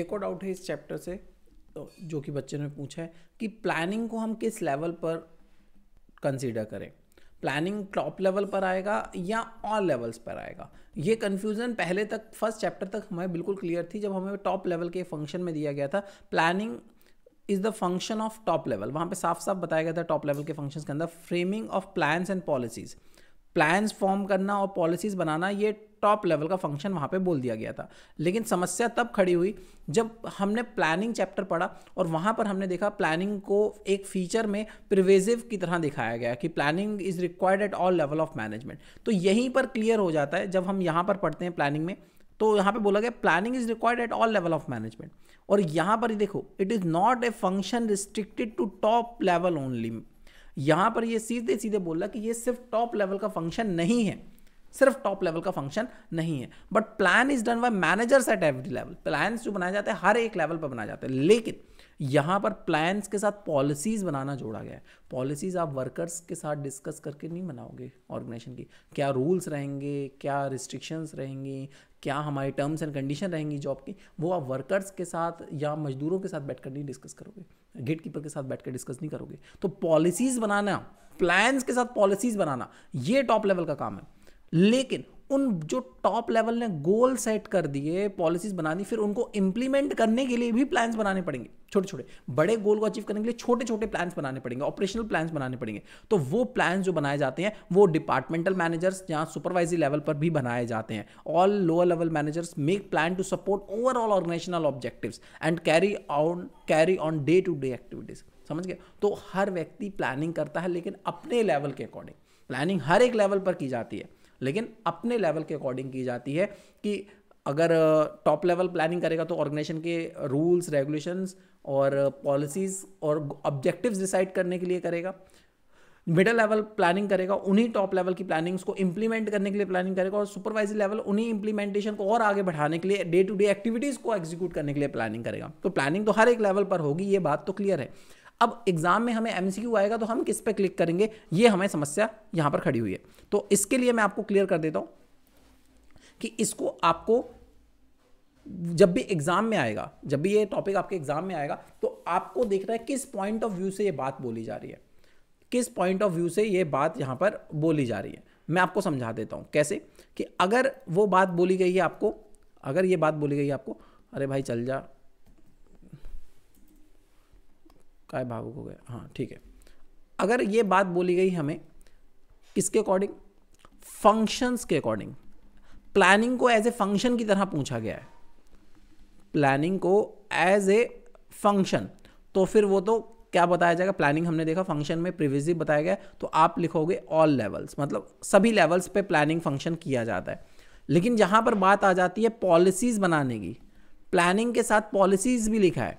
एक और डाउट है इस चैप्टर से तो जो कि बच्चे ने पूछा है कि प्लानिंग को हम किस लेवल पर कंसीडर करें प्लानिंग टॉप लेवल पर आएगा या ऑल लेवल्स पर आएगा ये कन्फ्यूज़न पहले तक फर्स्ट चैप्टर तक हमें बिल्कुल क्लियर थी जब हमें टॉप लेवल के फंक्शन में दिया गया था planning is the function of top level वहाँ पे साफ साफ बताया गया था टॉप लेवल के फंक्शन के अंदर framing of plans and policies plans form करना और पॉलिसीज़ बनाना ये टॉप लेवल का फंक्शन वहाँ पे बोल दिया गया था लेकिन समस्या तब खड़ी हुई जब हमने प्लानिंग चैप्टर पढ़ा और वहाँ पर हमने देखा प्लानिंग को एक फीचर में प्रिवेजिव की तरह दिखाया गया कि planning is required at all level of management तो यहीं पर क्लियर हो जाता है जब हम यहाँ पर पढ़ते हैं प्लानिंग में तो यहाँ पे बोला गया planning is required at all level of management और यहाँ पर देखो it is not a function restricted to top level only यहाँ पर ये सीधे सीधे बोला कि ये सिर्फ टॉप लेवल का फंक्शन नहीं है सिर्फ टॉप लेवल का फंक्शन नहीं है but plan is done by managers at every level plans जो बनाए जाते हैं हर एक लेवल पर बनाए जाते हैं लेकिन यहाँ पर प्लान्स के साथ पॉलिसीज बनाना जोड़ा गया है पॉलिसीज आप वर्कर्स के साथ डिस्कस करके नहीं बनाओगे ऑर्गेनाइजेशन की क्या रूल्स रहेंगे क्या रिस्ट्रिक्शंस रहेंगी क्या हमारे टर्म्स एंड कंडीशन रहेंगी जॉब की वो आप वर्कर्स के साथ या मजदूरों के साथ बैठकर नहीं डिस्कस करोगे गेट कीपर के साथ बैठकर डिस्कस नहीं करोगे तो पॉलिसीज बनाना प्लान्स के साथ पॉलिसीज बनाना ये टॉप लेवल का काम है लेकिन उन जो टॉप लेवल ने गोल सेट कर दिए पॉलिसीज बना दी फिर उनको इंप्लीमेंट करने के लिए भी प्लान्स बनाने पड़ेंगे छोटे छोटे बड़े गोल को अचीव करने के लिए छोटे छोटे प्लान्स बनाने पड़ेंगे ऑपरेशनल प्लान्स बनाने पड़ेंगे तो वो प्लान्स जो बनाए जाते हैं वो डिपार्टमेंटल मैनेजर्स या सुपरवाइजरी लेवल पर भी बनाए जाते हैं all lower level managers make plan to support overall organisational objective and carry on carry on day to day activities समझ गए तो हर व्यक्ति प्लानिंग करता है लेकिन अपने लेवल के अकॉर्डिंग प्लानिंग हर एक लेवल पर की जाती है लेकिन अपने लेवल के अकॉर्डिंग की जाती है कि अगर टॉप लेवल प्लानिंग करेगा तो ऑर्गेनाइजेशन के रूल्स रेगुलेशंस और पॉलिसीज़ और ऑब्जेक्टिव्स डिसाइड करने के लिए करेगा मिडल लेवल प्लानिंग करेगा उन्हीं टॉप लेवल की प्लानिंग्स को इंप्लीमेंट करने के लिए प्लानिंग करेगा और सुपरवाइजरी लेवल उन्हीं इंप्लीमेंटेशन को और आगे बढ़ाने के लिए डे टू डे एक्टिविटीज़ को एग्जीक्यूट करने के लिए प्लानिंग करेगा तो प्लानिंग तो हर एक लेवल पर होगी ये बात तो क्लियर है अब एग्जाम में हमें एम आएगा तो हम किस पे क्लिक करेंगे ये हमें समस्या यहाँ पर खड़ी हुई है तो इसके लिए मैं आपको क्लियर कर देता हूँ कि इसको आपको जब भी एग्जाम में आएगा जब भी ये टॉपिक आपके एग्जाम में आएगा तो आपको देखना है किस पॉइंट ऑफ व्यू से ये बात बोली जा रही है किस पॉइंट ऑफ व्यू से ये बात यहाँ पर बोली जा रही है मैं आपको समझा देता हूँ कैसे कि अगर वो बात बोली गई है आपको अगर ये बात बोली गई है आपको अरे भाई चल जा काय भावुक हो गया हाँ ठीक है अगर ये बात बोली गई हमें किसके अकॉर्डिंग फंक्शंस के अकॉर्डिंग प्लानिंग को एज ए फंक्शन की तरह पूछा गया है प्लानिंग को एज ए फंक्शन तो फिर वो तो क्या बताया जाएगा प्लानिंग हमने देखा फंक्शन में प्रिविजिव बताया गया तो आप लिखोगे ऑल लेवल्स मतलब सभी लेवल्स पे प्लानिंग फंक्शन किया जाता है लेकिन जहाँ पर बात आ जाती है पॉलिसीज़ बनाने की प्लानिंग के साथ पॉलिसीज़ भी लिखा है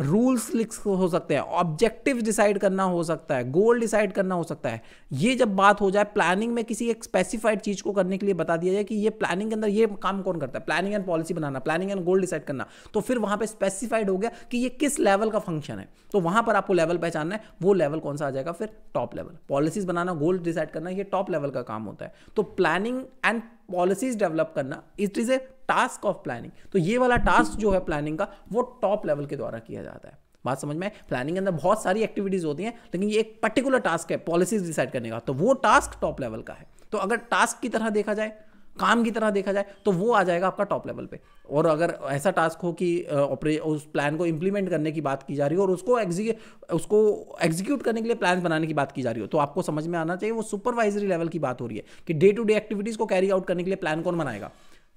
रूल्स लिख हो सकते हैं ऑब्जेक्टिव डिसाइड करना हो सकता है गोल डिसाइड करना हो सकता है ये जब बात हो जाए प्लानिंग में किसी एक स्पेसिफाइड चीज़ को करने के लिए बता दिया जाए कि ये प्लानिंग के अंदर ये काम कौन करता है प्लानिंग एंड पॉलिसी बनाना प्लानिंग एंड गोल डिसाइड करना तो फिर वहां पर स्पेसिफाइड हो गया कि ये किस लेवल का फंक्शन है तो वहां पर आपको लेवल पहचानना है वो लेवल कौन सा आ जाएगा फिर टॉप लेवल पॉलिसीज बनाना गोल डिसाइड करना ये टॉप लेवल का काम होता है तो प्लानिंग एंड पॉलिसीज डेवलप करना it is a task of planning तो ये वाला टास्क जो है प्लानिंग का वो टॉप लेवल के द्वारा किया जाता है बात समझ में प्लानिंग के अंदर बहुत सारी एक्टिविटीज़ होती हैं लेकिन ये एक पर्टिकुलर टास्क है पॉलिसीज डिसाइड करने का तो वो टास्क टॉप लेवल का है तो अगर टास्क की तरह देखा जाए काम की तरह देखा जाए तो वो आ जाएगा आपका टॉप लेवल पे और अगर ऐसा टास्क हो कि ऑपरे उस प्लान को इम्प्लीमेंट करने की बात की जा रही हो और उसको एग्जी उसको एग्जीक्यूट करने के लिए प्लान बनाने की बात की जा रही हो तो आपको समझ में आना चाहिए वो सुपरवाइजरी लेवल की बात हो रही है कि डे टू डे एक्टिविटीज़ को कैरी आउट करने के लिए प्लान कौन बनाएगा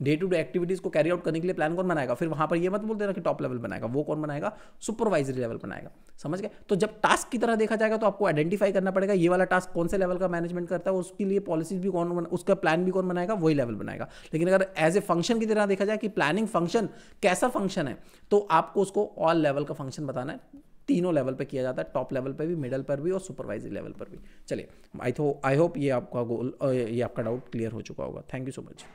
डे टू डे एक्टिविटीज़ को कैरी आउट करने के लिए प्लान कौन बनाएगा फिर वहां पर ये मत बोल देना कि टॉप लेवल बनाएगा वो कौन बनाएगा सुपरवाइजरी लेवल बनाएगा समझ गए तो जब टास्क की तरह देखा जाएगा तो आपको आइडेंटिफाई करना पड़ेगा ये वाला टास्क कौन से लेवल का मैनेजमेंट करता है उसके लिए पॉलिसीज भी कौन उसका प्लान भी कौन बनाएगा वही लेवल बनाएगा लेकिन अगर एज ए फंक्शन की तरह देखा जाए कि प्लानिंग फंक्शन कैसा फंक्शन है तो आपको उसको ऑल लेवल का फंक्शन बताना है तीनों लेवल पे किया जाता है टॉप लेवल पे भी मिडल पर भी और सुपरवाइजरी लेवल पर भी चलिए आई थो आई होप ये आपका गोल ये आपका डाउट क्लियर हो चुका होगा थैंक यू सो मच